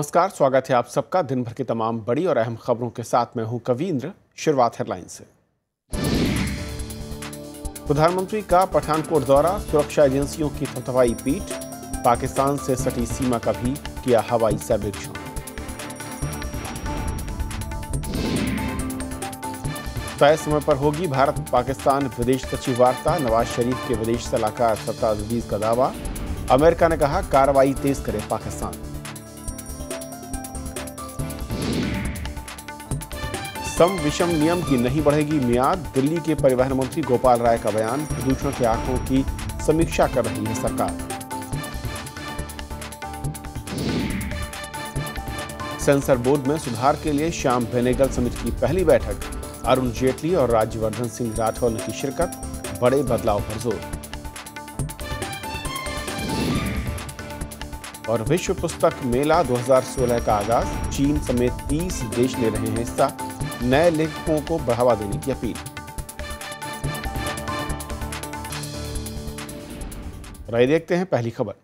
नमस्कार स्वागत है आप सबका दिन भर की तमाम बड़ी और अहम खबरों के साथ मैं हूं कविंद्र शुरुआत हेडलाइन से प्रधानमंत्री का पठानकोट दौरा सुरक्षा एजेंसियों की थपथपाई पीठ पाकिस्तान से सटी सीमा का भी किया हवाई सर्वेक्षण तय समय पर होगी भारत पाकिस्तान विदेश सचिव वार्ता नवाज शरीफ के विदेश सलाहकार सत्ताजीज अजीज का दावा अमेरिका ने कहा कार्रवाई तेज करे पाकिस्तान सम विषम नियम की नहीं बढ़ेगी मियाद दिल्ली के परिवहन मंत्री गोपाल राय का बयान प्रदूषण के आंकड़ों की समीक्षा कर रही है सरकार सेंसर बोर्ड में सुधार के लिए श्याम बेनेगल समिति की पहली बैठक अरुण जेटली और राज्यवर्धन सिंह राठौर ने की शिरकत बड़े बदलाव पर जोर और विश्व पुस्तक मेला 2016 का आगाज चीन समेत 30 देश ले रहे हैं हिस्सा नए लेखकों को बढ़ावा देने की अपील राय देखते हैं पहली खबर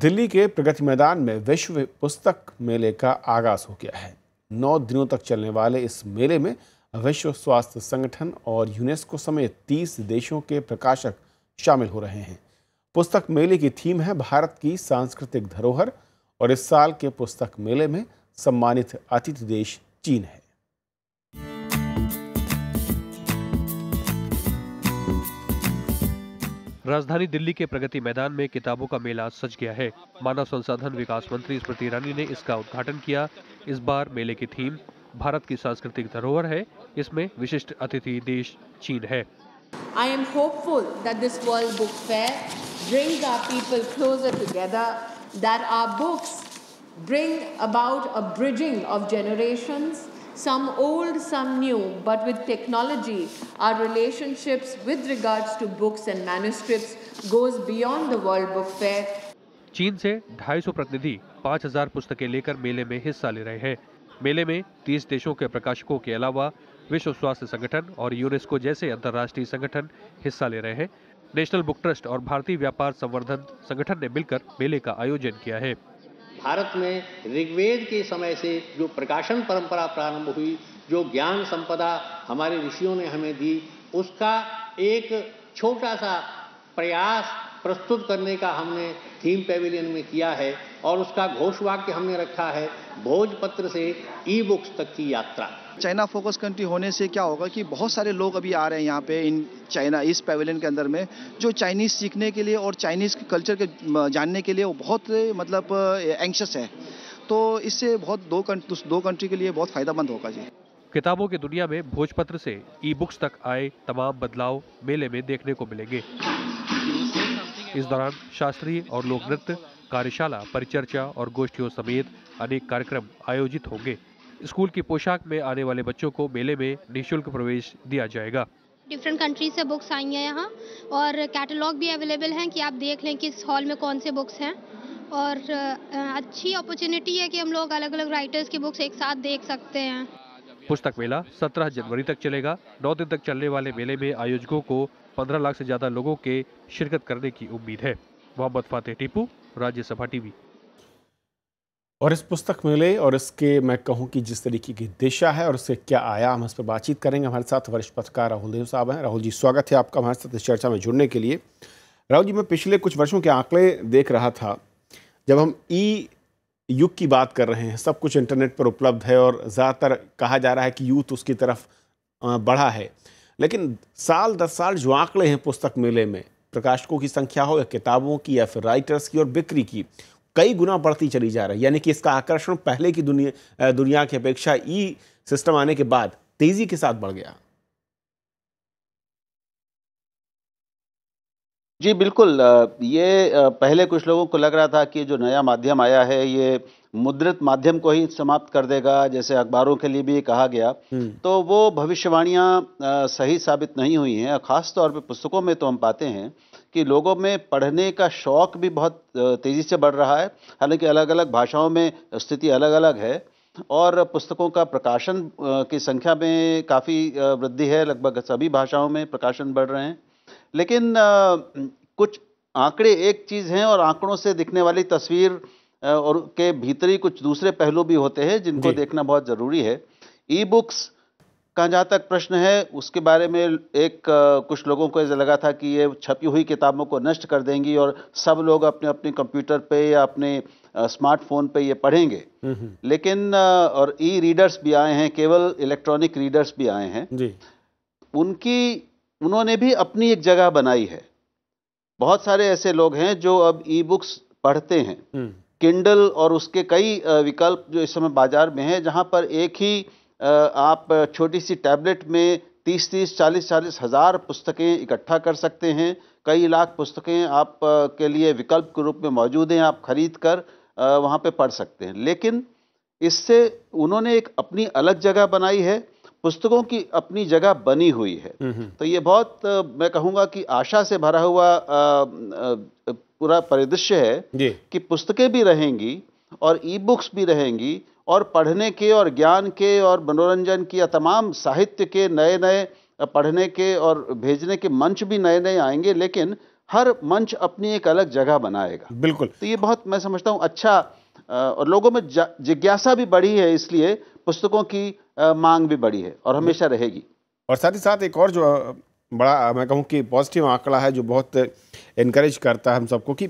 दिल्ली के प्रगति मैदान में विश्व पुस्तक मेले का आगाज हो गया है नौ दिनों तक चलने वाले इस मेले में विश्व स्वास्थ्य संगठन और यूनेस्को समेत तीस देशों के प्रकाशक शामिल हो रहे हैं पुस्तक मेले की थीम है भारत की सांस्कृतिक धरोहर और इस साल के पुस्तक मेले में सम्मानित अतिथि देश चीन है राजधानी दिल्ली के प्रगति मैदान में किताबों का मेला सज गया है मानव संसाधन विकास मंत्री स्मृति ईरानी ने इसका उद्घाटन किया इस बार मेले की थीम भारत की सांस्कृतिक धरोहर है इसमें विशिष्ट अतिथि देश चीन है I am hopeful that this world book fair brings our people closer together, that our books bring about a bridging of generations, some old, some new, but with technology, our relationships with regards to books and manuscripts goes beyond the World Book Fair. चीन से 250 प्रतिनिधि 5000 पुस्तकें लेकर मेले में हिस्सा ले रहे हैं मेले में 30 देशों के प्रकाशकों के अलावा विश्व स्वास्थ्य संगठन और यूनेस्को जैसे अंतर्राष्ट्रीय संगठन हिस्सा ले रहे हैं नेशनल बुक ट्रस्ट और भारतीय व्यापार संवर्धन संगठन ने मिलकर मेले का आयोजन किया है भारत में ऋग्वेद के समय से जो प्रकाशन परंपरा प्रारंभ हुई जो ज्ञान संपदा हमारे ऋषियों ने हमें दी उसका एक छोटा सा प्रयास प्रस्तुत करने का हमने थीम पेविलियन में किया है और उसका घोष वाक्य हमने रखा है भोजपत्र से ई बुक्स तक की यात्रा चाइना फोकस कंट्री होने से क्या होगा कि बहुत सारे लोग अभी आ रहे हैं यहाँ पे इन चाइना इस पेविलियन के अंदर में जो चाइनीज़ सीखने के लिए और चाइनीज़ कल्चर के जानने के लिए वो बहुत मतलब एंक्शस है तो इससे बहुत दो कंट्री दो कंट्री के लिए बहुत फ़ायदेमंद होगा जी किताबों की दुनिया में भोजपत्र से ई बुक्स तक आए तमाम बदलाव मेले में देखने को मिलेंगे इस दौरान शास्त्रीय और लोक नृत्य कार्यशाला परिचर्चा और गोष्ठियों समेत अनेक कार्यक्रम आयोजित होंगे स्कूल की पोशाक में आने वाले बच्चों को मेले में निःशुल्क प्रवेश दिया जाएगा डिफरेंट कंट्रीज से बुक्स आई हैं यहाँ और कैटलॉग भी अवेलेबल हैं कि आप देख लें किस हॉल में कौन से बुक्स हैं और अच्छी अपॉर्चुनिटी है कि हम लोग अलग अलग राइटर्स की बुक्स एक साथ देख सकते हैं पुस्तक मेला 17 जनवरी तक चलेगा नौ दिन तक चलने वाले मेले में आयोजकों को 15 लाख से ज़्यादा लोगों के शिरकत करने की उम्मीद है मोहम्मद फातेह टीपू राज्यसभा टीवी और इस पुस्तक मेले और इसके मैं कहूँ कि जिस तरीके की दिशा है और उसके क्या आया हम इस पर बातचीत करेंगे हमारे साथ वरिष्ठ पत्रकार राहुल देव साहब हैं राहुल जी स्वागत है आपका हमारे साथ इस चर्चा में जुड़ने के लिए राहुल जी मैं पिछले कुछ वर्षों के आंकड़े देख रहा था जब हम ई युग की बात कर रहे हैं सब कुछ इंटरनेट पर उपलब्ध है और ज़्यादातर कहा जा रहा है कि यूथ उसकी तरफ बढ़ा है लेकिन साल दस साल जो आंकड़े हैं पुस्तक मेले में प्रकाशकों की संख्या हो या किताबों की या फिर राइटर्स की और बिक्री की कई गुना बढ़ती चली जा रही है यानी कि इसका आकर्षण पहले की दुनिया दुनिया की अपेक्षा ई सिस्टम आने के बाद तेज़ी के साथ बढ़ गया जी बिल्कुल ये पहले कुछ लोगों को लग रहा था कि जो नया माध्यम आया है ये मुद्रित माध्यम को ही समाप्त कर देगा जैसे अखबारों के लिए भी कहा गया हम्म। तो वो भविष्यवाणियाँ सही साबित नहीं हुई हैं खास तौर पे पुस्तकों में तो हम पाते हैं कि लोगों में पढ़ने का शौक भी बहुत तेज़ी से बढ़ रहा है हालांकि अलग अलग भाषाओं में स्थिति अलग अलग है और पुस्तकों का प्रकाशन की संख्या में काफ़ी वृद्धि है लगभग सभी भाषाओं में प्रकाशन बढ़ रहे हैं लेकिन कुछ आंकड़े एक चीज़ हैं और आंकड़ों से दिखने वाली तस्वीर और के भीतरी कुछ दूसरे पहलू भी होते हैं जिनको देखना बहुत ज़रूरी है ई बुक्स का जहाँ तक प्रश्न है उसके बारे में एक कुछ लोगों को ऐसा लगा था कि ये छपी हुई किताबों को नष्ट कर देंगी और सब लोग अपने अपने कंप्यूटर पे या अपने स्मार्टफोन पे ये पढ़ेंगे हम्म, हम्म। लेकिन और ई रीडर्स भी आए हैं केवल इलेक्ट्रॉनिक रीडर्स भी आए हैं उनकी उन्होंने भी अपनी एक जगह बनाई है बहुत सारे ऐसे लोग हैं जो अब ई बुक्स पढ़ते हैं किंडल हम्म। और उसके कई विकल्प जो इस समय बाजार में हैं जहां पर एक ही आप छोटी सी टैबलेट में तीस तीस चालीस चालीस हज़ार पुस्तकें इकट्ठा कर सकते हैं कई लाख पुस्तकें आप के लिए विकल्प के रूप में मौजूद हैं आप खरीद कर वहाँ पर पढ़ सकते हैं लेकिन इससे उन्होंने एक अपनी अलग जगह बनाई है पुस्तकों की अपनी जगह बनी हुई है हम्म, हम्म। तो ये बहुत मैं कहूँगा कि आशा से भरा हुआ पूरा परिदृश्य है कि पुस्तकें भी रहेंगी और ई बुक्स भी रहेंगी और पढ़ने के और ज्ञान के और मनोरंजन की या तमाम साहित्य के नए नए पढ़ने के और भेजने के मंच भी नए नए आएंगे लेकिन हर मंच अपनी एक अलग जगह बनाएगा बिल्कुल तो ये बहुत मैं समझता हूँ अच्छा और लोगों में जिज्ञासा भी बढ़ी है इसलिए पुस्तकों की मांग भी बढ़ी है और हमेशा रहेगी और साथ ही साथ एक और जो बड़ा मैं कहूँ कि पॉजिटिव आंकड़ा है जो बहुत इनक्रेज करता है हम सबको कि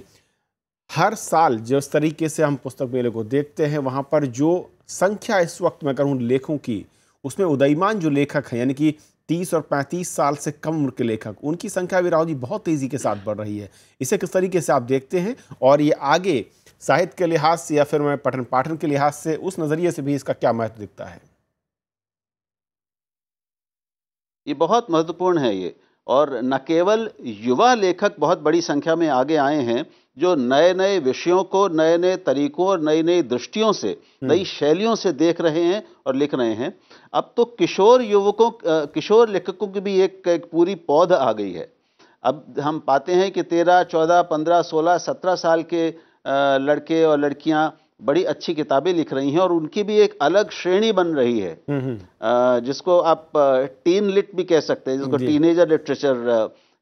हर साल जिस तरीके से हम पुस्तक मेले को देखते हैं वहाँ पर जो संख्या इस वक्त मैं कहूँ लेखों की उसमें उदयमान जो लेखक हैं यानी कि तीस और पैंतीस साल से कम उम्र के लेखक उनकी संख्या भी राहुल जी बहुत तेज़ी के साथ बढ़ रही है इसे किस तरीके से आप देखते हैं और ये आगे साहित्य के लिहाज से या फिर मैं पठन पाठन के लिहाज से उस नज़रिए से भी इसका क्या महत्व दिखता है ये बहुत महत्वपूर्ण है ये और न केवल युवा लेखक बहुत बड़ी संख्या में आगे आए हैं जो नए नए विषयों को नए नए तरीकों और नई नई दृष्टियों से हम्म। नई शैलियों से देख रहे हैं और लिख रहे हैं अब तो किशोर युवकों किशोर लेखकों की भी एक, एक पूरी पौध आ गई है अब हम पाते हैं कि तेरह चौदह पंद्रह सोलह सत्रह साल के लड़के और लड़कियां बड़ी अच्छी किताबें लिख रही हैं और उनकी भी एक अलग श्रेणी बन रही है हम्म, हम्म। जिसको आप टीन लिट भी कह सकते हैं जिसको टीनेजर लिटरेचर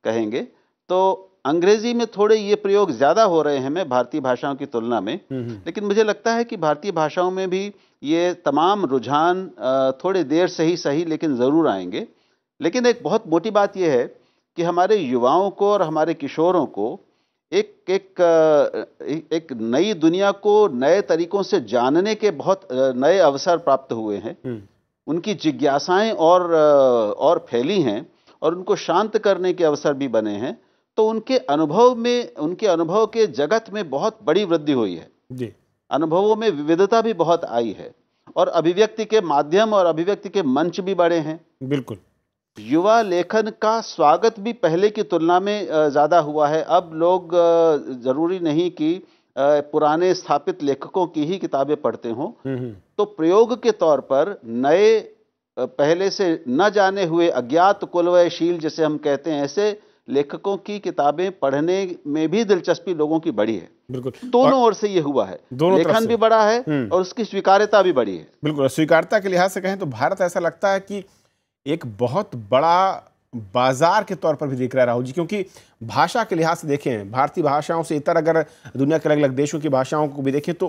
कहेंगे तो अंग्रेजी में थोड़े ये प्रयोग ज़्यादा हो रहे हैं मैं भारतीय भाषाओं की तुलना में हम्म, लेकिन मुझे लगता है कि भारतीय भाषाओं में भी ये तमाम रुझान थोड़े देर से ही सही लेकिन ज़रूर आएंगे लेकिन एक बहुत मोटी बात यह है कि हमारे युवाओं को और हमारे किशोरों को एक एक एक नई दुनिया को नए तरीकों से जानने के बहुत नए अवसर प्राप्त हुए हैं हम्म। उनकी जिज्ञासाएं और और फैली हैं और उनको शांत करने के अवसर भी बने हैं तो उनके अनुभव में उनके अनुभव के जगत में बहुत बड़ी वृद्धि हुई है अनुभवों में विविधता भी बहुत आई है और अभिव्यक्ति के माध्यम और अभिव्यक्ति के मंच भी बड़े हैं बिल्कुल युवा लेखन का स्वागत भी पहले की तुलना में ज़्यादा हुआ है अब लोग ज़रूरी नहीं कि पुराने स्थापित लेखकों की ही किताबें पढ़ते हों हम्म, हम्म। तो प्रयोग के तौर पर नए पहले से न जाने हुए अज्ञात कुलवयशील जैसे हम कहते हैं ऐसे लेखकों की किताबें पढ़ने में भी दिलचस्पी लोगों की बढ़ी है बिल्कुल दोनों ओर से ये हुआ है दोनों लेखन भी बड़ा है हम्म। और उसकी स्वीकार्यता भी बढ़ी है बिल्कुल स्वीकारता के लिहाज से कहें तो भारत ऐसा लगता है कि एक बहुत बड़ा बाजार के तौर पर भी देख रहा है राहुल जी क्योंकि भाषा के लिहाज से देखें भारतीय भाषाओं से इतर अगर दुनिया के अलग अलग देशों की भाषाओं को भी देखें तो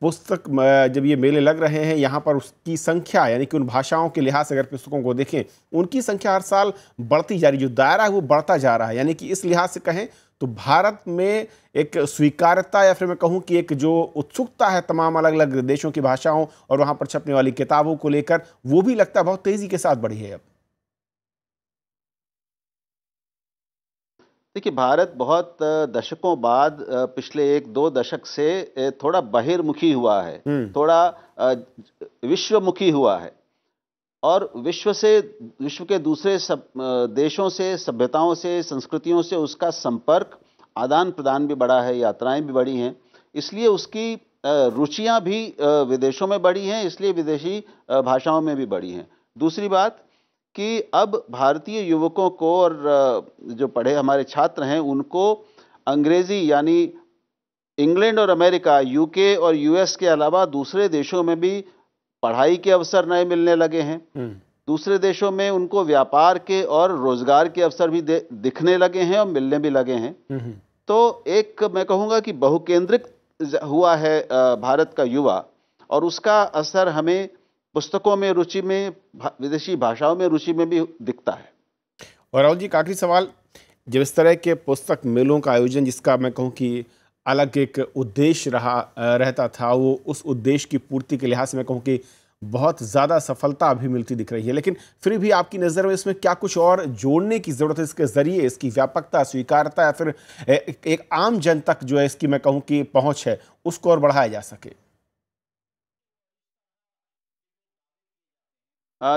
पुस्तक जब ये मेले लग रहे हैं यहाँ पर उसकी संख्या यानी कि उन भाषाओं के लिहाज से अगर पुस्तकों को देखें उनकी संख्या हर साल बढ़ती जा रही जो दायरा है वो बढ़ता जा रहा है यानी कि इस लिहाज से कहें तो भारत में एक स्वीकारता या फिर मैं कहूं कि एक जो उत्सुकता है तमाम अलग अलग देशों की भाषाओं और वहां पर छपने वाली किताबों को लेकर वो भी लगता है बहुत तेज़ी के साथ बढ़ी है अब देखिए भारत बहुत दशकों बाद पिछले एक दो दशक से थोड़ा बहिर्मुखी हुआ है हम्म। थोड़ा विश्वमुखी हुआ है और विश्व से विश्व के दूसरे सब देशों से सभ्यताओं से संस्कृतियों से उसका संपर्क आदान प्रदान भी बढ़ा है यात्राएं भी बढ़ी हैं इसलिए उसकी रुचियां भी विदेशों में बढ़ी हैं इसलिए विदेशी भाषाओं में भी बढ़ी हैं दूसरी बात कि अब भारतीय युवकों को और जो पढ़े हमारे छात्र हैं उनको अंग्रेज़ी यानी इंग्लैंड और अमेरिका यूके और यूएस के अलावा दूसरे देशों में भी पढ़ाई के अवसर नए मिलने लगे हैं हम्म। दूसरे देशों में उनको व्यापार के और रोजगार के अवसर भी दिखने लगे हैं और मिलने भी लगे हैं हम्म, हम्म। तो एक मैं कहूँगा कि बहुकेंद्रिक हुआ है भारत का युवा और उसका असर हमें पुस्तकों में रुचि में विदेशी भाषाओं में रुचि में भी दिखता है और राहुल जी आखिरी सवाल जब इस तरह के पुस्तक मेलों का आयोजन जिसका मैं कहूँ कि अलग एक उद्देश्य रहा रहता था वो उस उद्देश्य की पूर्ति के लिहाज से मैं कहूँ कि बहुत ज़्यादा सफलता अभी मिलती दिख रही है लेकिन फिर भी आपकी नज़र में इसमें क्या कुछ और जोड़ने की ज़रूरत है इसके ज़रिए इसकी व्यापकता स्वीकारता या फिर एक आम जन तक जो है इसकी मैं कहूँ कि पहुँच है उसको और बढ़ाया जा सके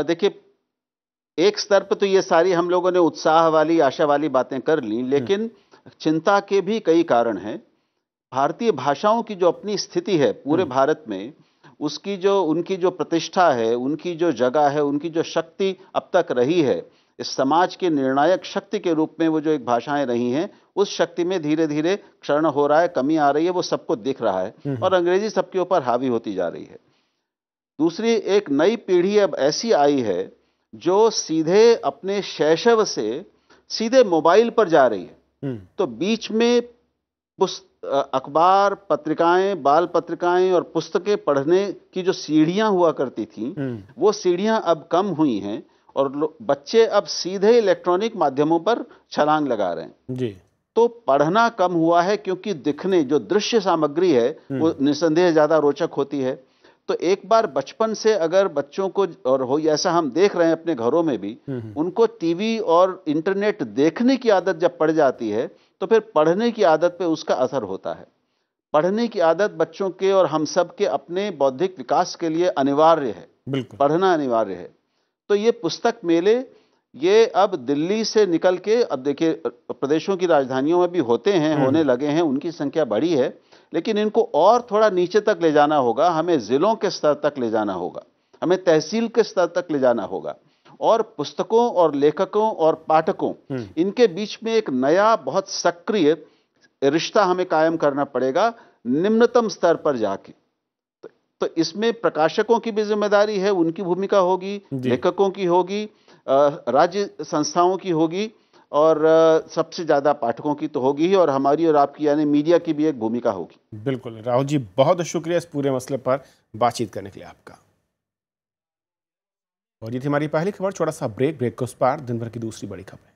देखिए एक स्तर पर तो ये सारी हम लोगों ने उत्साह वाली आशा वाली बातें कर ली हम्म। लेकिन चिंता के भी कई कारण हैं भारतीय भाषाओं की जो अपनी स्थिति है पूरे हम्म। भारत में उसकी जो उनकी जो प्रतिष्ठा है उनकी जो जगह है उनकी जो शक्ति अब तक रही है इस समाज के निर्णायक शक्ति के रूप में वो जो एक भाषाएं रही हैं उस शक्ति में धीरे धीरे क्षरण हो रहा है कमी आ रही है वो सबको दिख रहा है हम्म। और अंग्रेजी सबके ऊपर हावी होती जा रही है दूसरी एक नई पीढ़ी अब ऐसी आई है जो सीधे अपने शैशव से सीधे मोबाइल पर जा रही है हम्म। तो बीच में पुस्त अखबार पत्रिकाएं बाल पत्रिकाएं और पुस्तकें पढ़ने की जो सीढ़ियां हुआ करती थी हम्म। वो सीढ़ियां अब कम हुई हैं और बच्चे अब सीधे इलेक्ट्रॉनिक माध्यमों पर छलांग लगा रहे हैं जी तो पढ़ना कम हुआ है क्योंकि दिखने जो दृश्य सामग्री है वो हम्म। निसंदेह ज़्यादा रोचक होती है तो एक बार बचपन से अगर बच्चों को और हो ऐसा हम देख रहे हैं अपने घरों में भी हम्म, उनको टीवी और इंटरनेट देखने की आदत जब पड़ जाती है तो फिर पढ़ने की आदत पे उसका असर होता है पढ़ने की आदत बच्चों के और हम सब के अपने बौद्धिक विकास के लिए अनिवार्य है पढ़ना अनिवार्य है तो ये पुस्तक मेले ये अब दिल्ली से निकल के अब देखिए प्रदेशों की राजधानियों में भी होते हैं हम्म। होने लगे हैं उनकी संख्या बढ़ी है लेकिन इनको और थोड़ा नीचे तक ले जाना होगा हमें ज़िलों के स्तर तक ले जाना होगा हमें तहसील के स्तर तक ले जाना होगा और पुस्तकों और लेखकों और पाठकों हम्म। इनके बीच में एक नया बहुत सक्रिय रिश्ता हमें कायम करना पड़ेगा निम्नतम स्तर पर जाके तो, तो इसमें प्रकाशकों की भी जिम्मेदारी है उनकी भूमिका होगी लेखकों की होगी राज्य संस्थाओं की होगी और सबसे ज़्यादा पाठकों की तो होगी ही और हमारी और आपकी यानी मीडिया की भी एक भूमिका होगी बिल्कुल राहुल जी बहुत शुक्रिया इस पूरे मसले पर बातचीत करने के लिए आपका और ये थी हमारी पहली खबर छोटा सा ब्रेक ब्रेक को उस पार दिन भर की दूसरी बड़ी खबर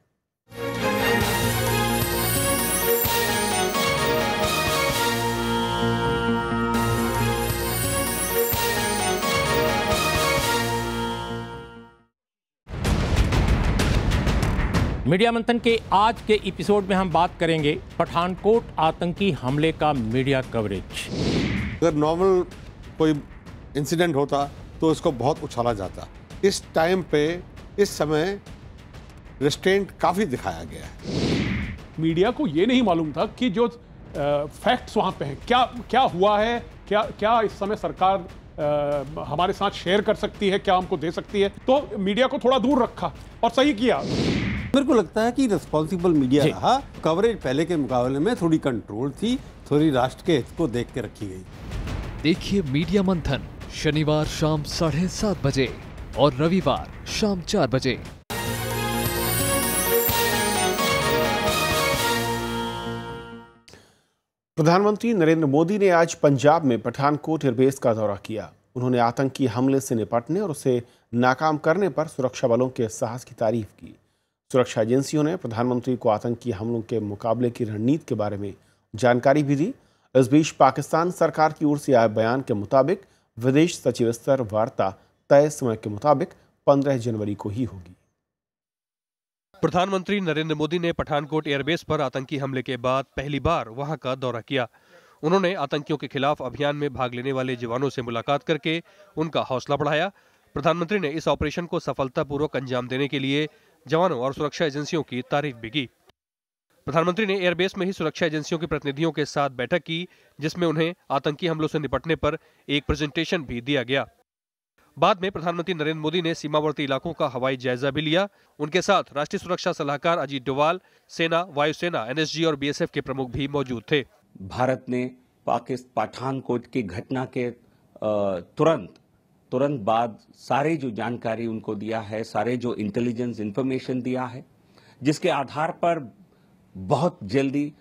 मीडिया मंथन के आज के एपिसोड में हम बात करेंगे पठानकोट आतंकी हमले का मीडिया कवरेज अगर नॉर्मल कोई इंसिडेंट होता तो इसको बहुत उछाला जाता इस टाइम पे इस समय रिस्टेंट काफ़ी दिखाया गया है मीडिया को ये नहीं मालूम था कि जो फैक्ट्स वहाँ पे हैं क्या क्या हुआ है क्या क्या इस समय सरकार आ, हमारे साथ शेयर कर सकती है क्या हमको दे सकती है तो मीडिया को थोड़ा दूर रखा और सही किया मेरे को लगता है कि रिस्पॉन्सिबल मीडिया रहा कवरेज पहले के मुकाबले में थोड़ी कंट्रोल थी थोड़ी राष्ट्र के हित को देख के रखी गई देखिए मीडिया मंथन शनिवार शाम साढ़े सात बजे और रविवार शाम चार बजे प्रधानमंत्री नरेंद्र मोदी ने आज पंजाब में पठानकोट एयरबेस का दौरा किया उन्होंने आतंकी हमले से निपटने और उसे नाकाम करने पर सुरक्षा बलों के साहस की तारीफ की सुरक्षा एजेंसियों ने प्रधानमंत्री को आतंकी हमलों के मुकाबले की रणनीति के बारे में जानकारी भी दी इस बीच पाकिस्तान सरकार की ओर से आए बयान के मुताबिक विदेश सचिव स्तर वार्ता तय समय के मुताबिक 15 जनवरी को ही होगी प्रधानमंत्री नरेंद्र मोदी ने पठानकोट एयरबेस पर आतंकी हमले के बाद पहली बार वहां का दौरा किया उन्होंने आतंकियों के खिलाफ अभियान में भाग लेने वाले जवानों से मुलाकात करके उनका हौसला बढ़ाया प्रधानमंत्री ने इस ऑपरेशन को सफलतापूर्वक अंजाम देने के लिए जवानों और सुरक्षा एजेंसियों की तारीफ भी की प्रधानमंत्री ने एयरबेस में ही सुरक्षा एजेंसियों के प्रतिनिधियों के साथ बैठक की जिसमें उन्हें आतंकी हमलों से निपटने पर एक प्रेजेंटेशन भी दिया गया बाद में प्रधानमंत्री नरेंद्र मोदी ने सीमावर्ती इलाकों का हवाई जायजा भी लिया उनके साथ राष्ट्रीय सुरक्षा सलाहकार अजीत डोवाल सेना वायुसेना एनएसजी और बीएसएफ के प्रमुख भी मौजूद थे भारत ने पठानकोट की घटना के तुरंत तुरंत बाद सारे जो जानकारी उनको दिया है सारे जो इंटेलिजेंस इंफॉर्मेशन दिया है जिसके आधार पर बहुत जल्दी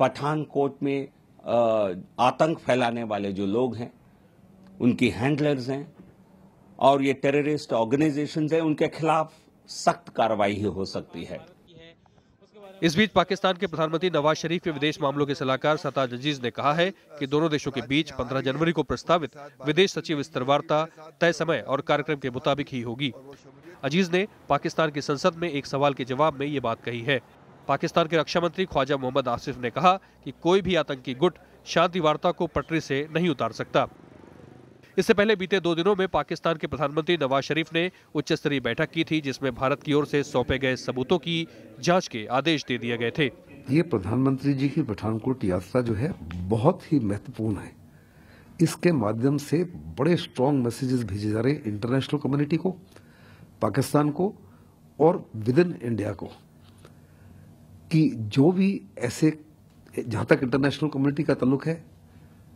पठानकोट में आतंक फैलाने वाले जो लोग हैं उनकी हैंडलर्स हैं और ये टेररिस्ट ऑर्गेनाइजेशन है उनके खिलाफ सख्त कार्रवाई ही हो सकती है इस बीच पाकिस्तान के प्रधानमंत्री नवाज शरीफ के विदेश मामलों के सलाहकार सताज अजीज ने कहा है कि दोनों देशों के बीच 15 जनवरी को प्रस्तावित विदेश सचिव स्तर वार्ता तय समय और कार्यक्रम के मुताबिक ही होगी अजीज ने पाकिस्तान की संसद में एक सवाल के जवाब में ये बात कही है पाकिस्तान के रक्षा मंत्री ख्वाजा मोहम्मद आसिफ ने कहा कि कोई भी आतंकी गुट शांति वार्ता को पटरी से नहीं उतार सकता इससे पहले बीते दो दिनों में पाकिस्तान के प्रधानमंत्री नवाज शरीफ ने उच्च स्तरीय बैठक की थी जिसमें भारत की ओर से सौंपे गए सबूतों की जांच के आदेश दे दिए गए थे ये प्रधानमंत्री जी की पठानकोट यात्रा जो है बहुत ही महत्वपूर्ण है इसके माध्यम से बड़े स्ट्रॉन्ग मैसेजेस भेजे जा रहे हैं इंटरनेशनल कम्युनिटी को पाकिस्तान को और विद इन इंडिया को कि जो भी ऐसे जहां तक इंटरनेशनल कम्युनिटी का तल्लुक है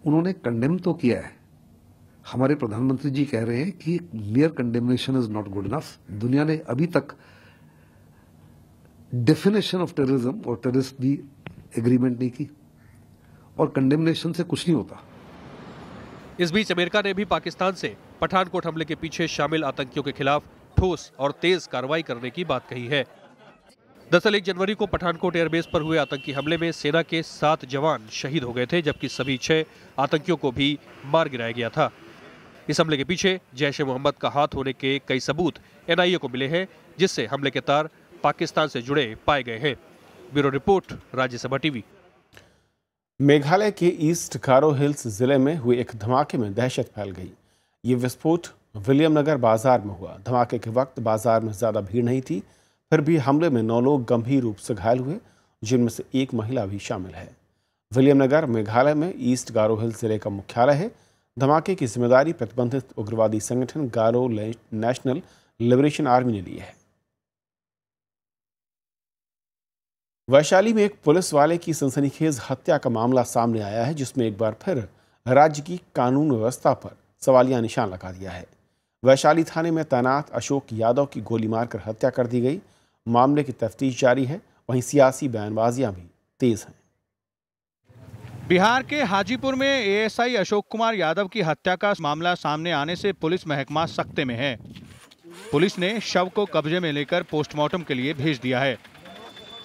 उन्होंने कंडेम तो किया है हमारे प्रधानमंत्री जी कह रहे हैं कि mere condemnation is not good enough दुनिया ने अभी तक डेफिनेशन ऑफ टेररिज्म और टेररिस्ट भी एग्रीमेंट नहीं की और कंडेमनेशन से कुछ नहीं होता इस बीच अमेरिका ने भी पाकिस्तान से पठानकोट हमले के पीछे शामिल आतंकियों के खिलाफ ठोस और तेज कार्रवाई करने की बात कही है दरअसल एक जनवरी को पठानकोट एयरबेस पर हुए आतंकी हमले में सेना के सात जवान शहीद हो गए थे जबकि सभी छह आतंकियों को भी मार गिराया गया था इस हमले के पीछे जैश ए मोहम्मद का हाथ होने के कई सबूत एनआईए को मिले हैं जिससे हमले के तार पाकिस्तान से जुड़े पाए गए हैं bureau report Rajya Sabha TV Meghalaya के ईस्ट कारो हिल्स जिले में हुए एक धमाके में दहशत फैल गई ये विस्फोट विलियम नगर बाजार में हुआ धमाके के वक्त बाजार में ज़्यादा भीड़ नहीं थी फिर भी हमले में नौ लोग गंभीर रूप से घायल हुए जिनमें से एक महिला भी शामिल है विलियम नगर मेघालय में ईस्ट गारो हिल्स जिले का मुख्यालय है धमाके की जिम्मेदारी प्रतिबंधित उग्रवादी संगठन गारो नेशनल लिबरेशन आर्मी ने ली है वैशाली में एक पुलिस वाले की सनसनीखेज हत्या का मामला सामने आया है जिसमें एक बार फिर राज्य की कानून व्यवस्था पर सवालिया निशान लगा दिया है वैशाली थाने में तैनात अशोक यादव की गोली मारकर हत्या कर दी गई मामले की तफ्तीश जारी है वहीं सियासी बयानबाजियां भी तेज हैं बिहार के हाजीपुर में एएसआई अशोक कुमार यादव की हत्या का मामला सामने आने से पुलिस महकमा सख्ते में है पुलिस ने शव को कब्जे में लेकर पोस्टमार्टम के लिए भेज दिया है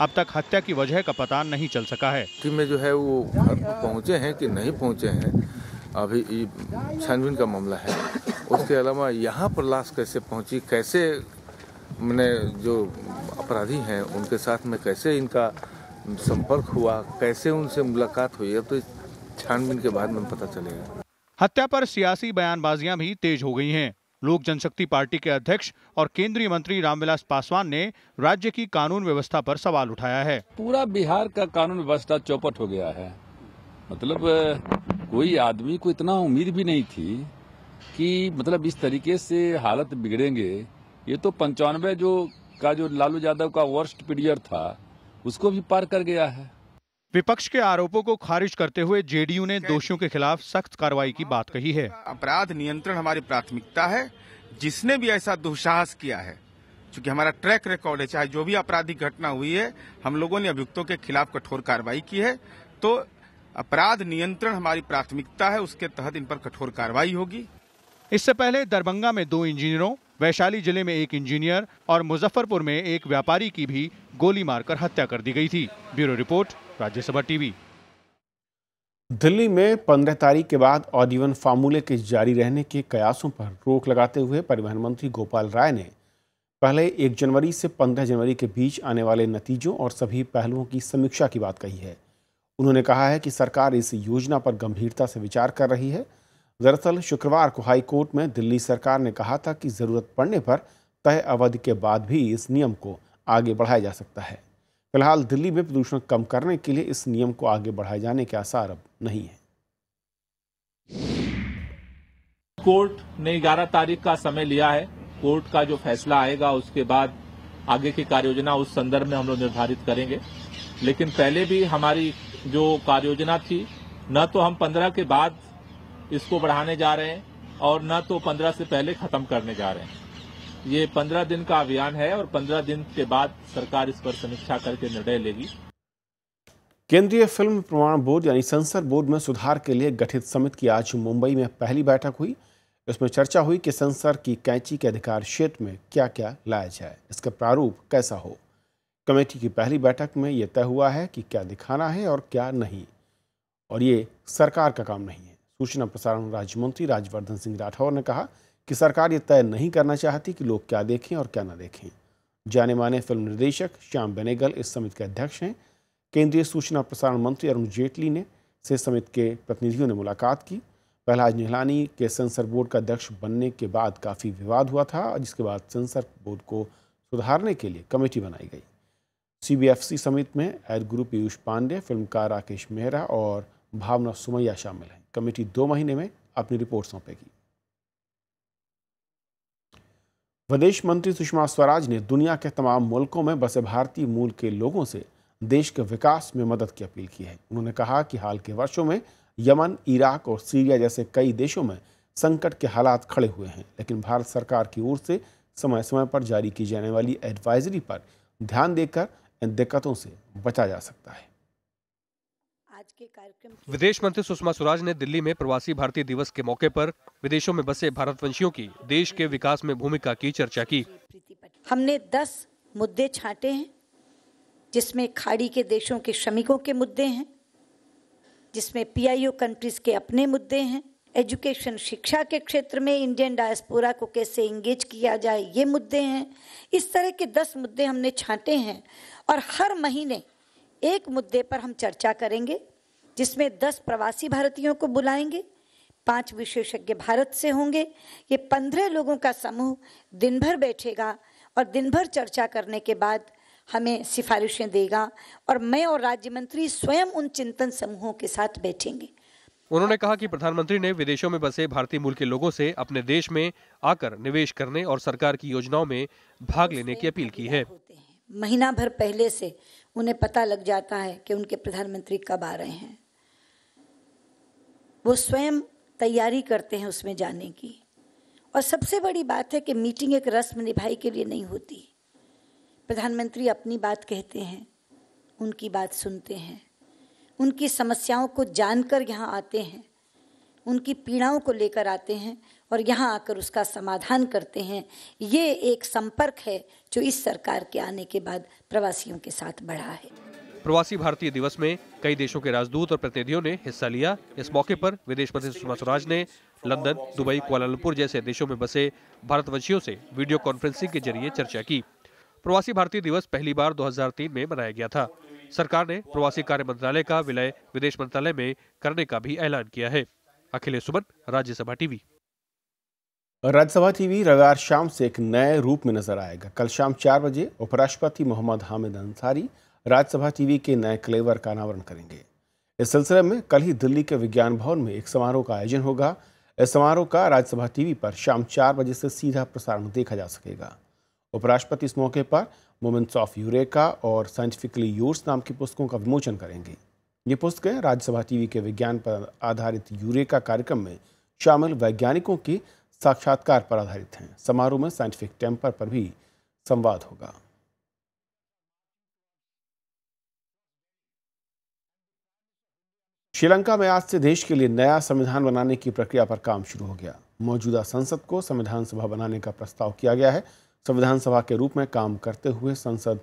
अब तक हत्या की वजह का पता नहीं चल सका है टीम में जो है वो घर पहुँचे हैं कि नहीं पहुँचे हैं अभी छानबीन का मामला है उसके अलावा यहाँ पर लाश कैसे पहुँची कैसे मैंने जो अपराधी हैं उनके साथ में कैसे इनका संपर्क हुआ कैसे उनसे मुलाकात हुई है तो छानबीन के बाद में पता चलेगा हत्या पर सियासी बयानबाजियां भी तेज हो गई हैं लोक जनशक्ति पार्टी के अध्यक्ष और केंद्रीय मंत्री रामविलास पासवान ने राज्य की कानून व्यवस्था पर सवाल उठाया है पूरा बिहार का कानून व्यवस्था चौपट हो गया है मतलब कोई आदमी को इतना उम्मीद भी नहीं थी कि मतलब इस तरीके से हालत बिगड़ेंगे ये तो पंचानवे जो का जो लालू यादव का वर्स्ट पीरियड था उसको भी पार कर गया है विपक्ष के आरोपों को खारिज करते हुए जेडीयू ने दोषियों के खिलाफ सख्त कार्रवाई की बात कही है अपराध नियंत्रण हमारी प्राथमिकता है जिसने भी ऐसा दुस्साहस किया है क्योंकि हमारा ट्रैक रिकॉर्ड है चाहे जो भी आपराधिक घटना हुई है हम लोगों ने अभियुक्तों के खिलाफ कठोर कार्रवाई की है तो अपराध नियंत्रण हमारी प्राथमिकता है उसके तहत इन पर कठोर कार्रवाई होगी इससे पहले दरभंगा में दो इंजीनियरों वैशाली जिले में एक इंजीनियर और मुजफ्फरपुर में एक व्यापारी की भी गोली मारकर हत्या कर दी गई थी bureau report Rajya Sabha TV Delhi में पंद्रह तारीख के बाद ऑड इवन फार्मूले के जारी रहने के कयासों पर रोक लगाते हुए परिवहन मंत्री गोपाल राय ने पहले एक जनवरी से पंद्रह जनवरी के बीच आने वाले नतीजों और सभी पहलुओं की समीक्षा की बात कही है उन्होंने कहा है कि सरकार इस योजना पर गंभीरता से विचार कर रही है दरअसल शुक्रवार को हाईकोर्ट में दिल्ली सरकार ने कहा था कि ज़रूरत पड़ने पर तय अवधि के बाद भी इस नियम को आगे बढ़ाया जा सकता है फिलहाल दिल्ली में प्रदूषण कम करने के लिए इस नियम को आगे बढ़ाए जाने के आसार अब नहीं है कोर्ट ने 11 तारीख का समय लिया है कोर्ट का जो फैसला आएगा उसके बाद आगे की कार्ययोजना उस संदर्भ में हम लोग निर्धारित करेंगे लेकिन पहले भी हमारी जो कार्ययोजना थी न तो हम पंद्रह के बाद इसको बढ़ाने जा रहे हैं और न तो पंद्रह से पहले खत्म करने जा रहे हैं ये पंद्रह दिन का अभियान है और पंद्रह दिन के बाद सरकार इस पर समीक्षा करके निर्णय लेगी केंद्रीय फिल्म प्रमाण बोर्ड यानी सेंसर बोर्ड में सुधार के लिए गठित समिति की आज मुंबई में पहली बैठक हुई इसमें चर्चा हुई कि सेंसर की कैंची के अधिकार क्षेत्र में क्या क्या लाया जाए इसका प्रारूप कैसा हो कमेटी की पहली बैठक में यह तय हुआ है कि क्या दिखाना है और क्या नहीं और ये सरकार का काम नहीं है सूचना प्रसारण राज्य मंत्री राज्यवर्धन सिंह राठौर ने कहा कि सरकार ये तय नहीं करना चाहती कि लोग क्या देखें और क्या ना देखें जाने माने फिल्म निर्देशक श्याम बेनेगल इस समिति के अध्यक्ष हैं केंद्रीय सूचना प्रसारण मंत्री अरुण जेटली ने से समिति के प्रतिनिधियों ने मुलाकात की प्रहलाद निहलानी के सेंसर बोर्ड का अध्यक्ष बनने के बाद काफ़ी विवाद हुआ था जिसके बाद सेंसर बोर्ड को सुधारने के लिए कमेटी बनाई गई सीबीएफसी समिति में एड गुरु पीयूष पांडे फिल्मकार राकेश मेहरा और भावना सुमैया शामिल हैं कमेटी दो महीने में अपनी रिपोर्ट सौंपेगी विदेश मंत्री सुषमा स्वराज ने दुनिया के तमाम मुल्कों में बसे भारतीय मूल के लोगों से देश के विकास में मदद की अपील की है उन्होंने कहा कि हाल के वर्षों में यमन इराक और सीरिया जैसे कई देशों में संकट के हालात खड़े हुए हैं लेकिन भारत सरकार की ओर से समय समय पर जारी की जाने वाली एडवाइजरी पर ध्यान देकर इन दिक्कतों से बचा जा सकता है आज के कार्यक्रम विदेश मंत्री सुषमा स्वराज ने दिल्ली में प्रवासी भारतीय दिवस के मौके पर विदेशों में बसे भारतवंशियों की देश के विकास में भूमिका की चर्चा की हमने दस मुद्दे छाटे हैं जिसमें खाड़ी के देशों के श्रमिकों के मुद्दे हैं जिसमें पीआईओ कंट्रीज के अपने मुद्दे हैं एजुकेशन शिक्षा के क्षेत्र में इंडियन डायस्पोरा को कैसे इंगेज किया जाए ये मुद्दे हैं इस तरह के दस मुद्दे हमने छांटे हैं और हर महीने एक मुद्दे पर हम चर्चा करेंगे जिसमें दस प्रवासी भारतीयों को बुलाएंगे पांच विशेषज्ञ भारत से होंगे ये पंद्रह लोगों का समूह दिन भर बैठेगा और दिन भर चर्चा करने के बाद हमें सिफारिशें देगा और मैं और राज्य मंत्री स्वयं उन चिंतन समूहों के साथ बैठेंगे उन्होंने कहा कि प्रधानमंत्री ने विदेशों में बसे भारतीय मूल के लोगों से अपने देश में आकर निवेश करने और सरकार की योजनाओं में भाग लेने की अपील की है महीना भर पहले से उन्हें पता लग जाता है कि उनके प्रधानमंत्री कब आ रहे हैं वो स्वयं तैयारी करते हैं उसमें जाने की और सबसे बड़ी बात है कि मीटिंग एक रस्म निभाई के लिए नहीं होती प्रधानमंत्री अपनी बात कहते हैं उनकी बात सुनते हैं उनकी समस्याओं को जानकर यहाँ आते हैं उनकी पीड़ाओं को लेकर आते हैं और यहाँ आकर उसका समाधान करते हैं ये एक संपर्क है जो इस सरकार के आने के बाद प्रवासियों के साथ बढ़ा है प्रवासी भारतीय दिवस में कई देशों के राजदूत और प्रतिनिधियों ने हिस्सा लिया इस मौके पर विदेश मंत्री सुषमा स्वराज ने लंदन दुबई कुआलालंपुर जैसे देशों में बसे भारतवंशियों से वीडियो कॉन्फ्रेंसिंग के जरिए चर्चा की प्रवासी भारतीय दिवस पहली बार 2003 में मनाया गया था सरकार ने प्रवासी कार्य मंत्रालय का विलय विदेश मंत्रालय में करने का भी ऐलान किया है अखिलेश सुमन राज्यसभा टीवी राज्यसभा टीवी रविवार शाम से एक नए रूप में नजर आएगा कल शाम चार बजे उपराष्ट्रपति मोहम्मद हामिद अंसारी राज्यसभा टीवी के नए क्लेवर का अनावरण करेंगे इस सिलसिले में कल ही दिल्ली के विज्ञान भवन में एक समारोह का आयोजन होगा इस समारोह का राज्यसभा टीवी पर शाम चार बजे से सीधा प्रसारण देखा जा सकेगा उपराष्ट्रपति इस मौके पर मोमेंट्स ऑफ यूरेका और साइंटिफिकली योर्स नाम की पुस्तकों का विमोचन करेंगे ये पुस्तकें राज्यसभा टीवी के विज्ञान पर आधारित यूरेका कार्यक्रम में शामिल वैज्ञानिकों की साक्षात्कार पर आधारित हैं समारोह में साइंटिफिक टेम्पर पर भी संवाद होगा श्रीलंका में आज से देश के लिए नया संविधान बनाने की प्रक्रिया पर काम शुरू हो गया मौजूदा संसद को संविधान सभा बनाने का प्रस्ताव किया गया है संविधान सभा के रूप में काम करते हुए संसद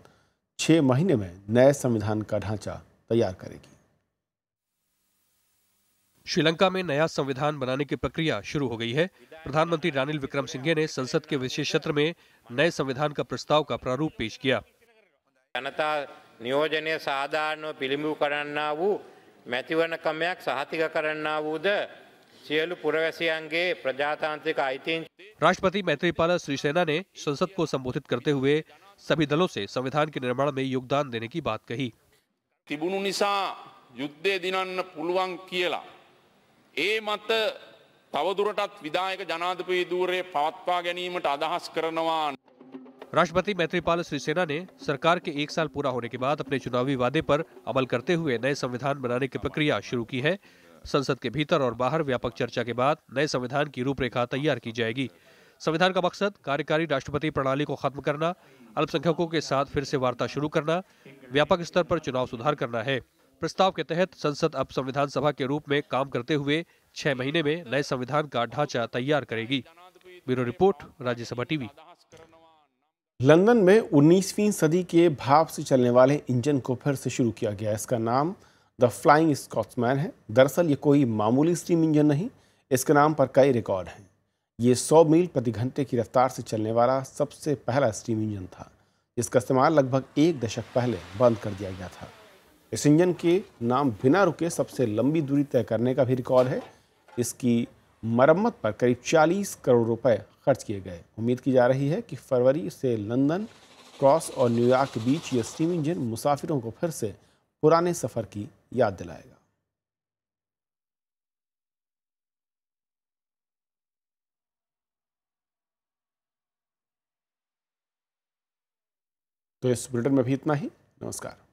छह महीने में नए संविधान का ढांचा तैयार करेगी श्रीलंका में नया संविधान बनाने की प्रक्रिया शुरू हो गई है प्रधानमंत्री रानिल विक्रम सिंघे ने संसद के विशेष सत्र में नए संविधान का प्रस्ताव का प्रारूप पेश किया जनता नियोजन साधारण පිළිඹුකරන්නා වූ මැතිවරණකමයක් සහතික කරන්නා වූද සියලු පුරවැසියන්ගේ प्रजातांत्रिक අයිතීන් राष्ट्रपति मैत्रीपाल सिरिसेना ने संसद को संबोधित करते हुए सभी दलों से संविधान के निर्माण में योगदान देने की बात कही तिबुनुनिसा युद्धे दिनान पुलवांग कियला ए मत राष्ट्रपति मैत्रीपाल सिरिसेना ने सरकार के एक साल पूरा होने के बाद अपने चुनावी वादे पर अमल करते हुए नए संविधान बनाने की प्रक्रिया शुरू की है संसद के भीतर और बाहर व्यापक चर्चा के बाद नए संविधान की रूपरेखा तैयार की जाएगी संविधान का मकसद कार्यकारी राष्ट्रपति प्रणाली को खत्म करना अल्पसंख्यकों के साथ फिर से वार्ता शुरू करना व्यापक स्तर पर चुनाव सुधार करना है प्रस्ताव के तहत संसद अब संविधान सभा के रूप में काम करते हुए छह महीने में नए संविधान का ढांचा तैयार करेगी bureau report Rajya Sabha TV London में 19वीं सदी के भाव से चलने वाले इंजन को फिर से शुरू किया गया इसका नाम द फ्लाइंग स्कॉट्समैन है दरअसल ये कोई मामूली स्टीम इंजन नहीं इसके नाम पर कई रिकॉर्ड हैं ये 100 मील प्रति घंटे की रफ्तार से चलने वाला सबसे पहला स्टीम इंजन था इसका इस्तेमाल लगभग एक दशक पहले बंद कर दिया गया था इस इंजन के नाम बिना रुके सबसे लंबी दूरी तय करने का भी रिकॉर्ड है इसकी मरम्मत पर करीब 40 करोड़ रुपए खर्च किए गए उम्मीद की जा रही है कि फरवरी से लंदन क्रॉस और न्यूयॉर्क के बीच यह स्टीम इंजन मुसाफिरों को फिर से पुराने सफ़र की याद दिलाएगा तो इस बुलेटिन में भी इतना ही नमस्कार